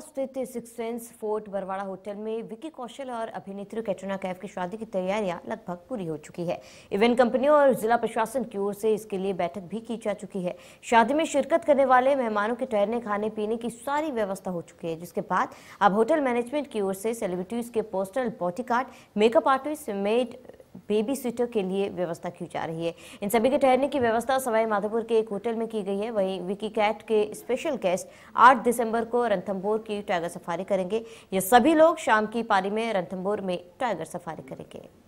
स्थित Six Sense Fort Barwara hotel में विकी कौशल और अभिनेत्री कैटरीना कैफ की शादी की तैयारियां लगभग पूरी हो चुकी है इवेंट कंपनियों और जिला प्रशासन की ओर से इसके लिए बैठक भी की जा चुकी है शादी में शिरकत करने वाले मेहमानों के ठहरने खाने पीने की सारी व्यवस्था हो चुकी है जिसके बाद अब होटल मैनेजमेंट की ओर से सेलिब्रिटीज के postal bodyguard makeup artist maid babysitter के लिए व्यवस्था की जा रही है इन सभी के ठहरने की व्यवस्था सवाई माधोपुर के एक होटल में की गई है वहीं विकी कैट के स्पेशल गेस्ट 8 दिसंबर को रणथम्बोर की टाइगर सफारी करेंगे ये सभी लोग शाम की पारी में रणथम्बोर में टाइगर सफारी करेंगे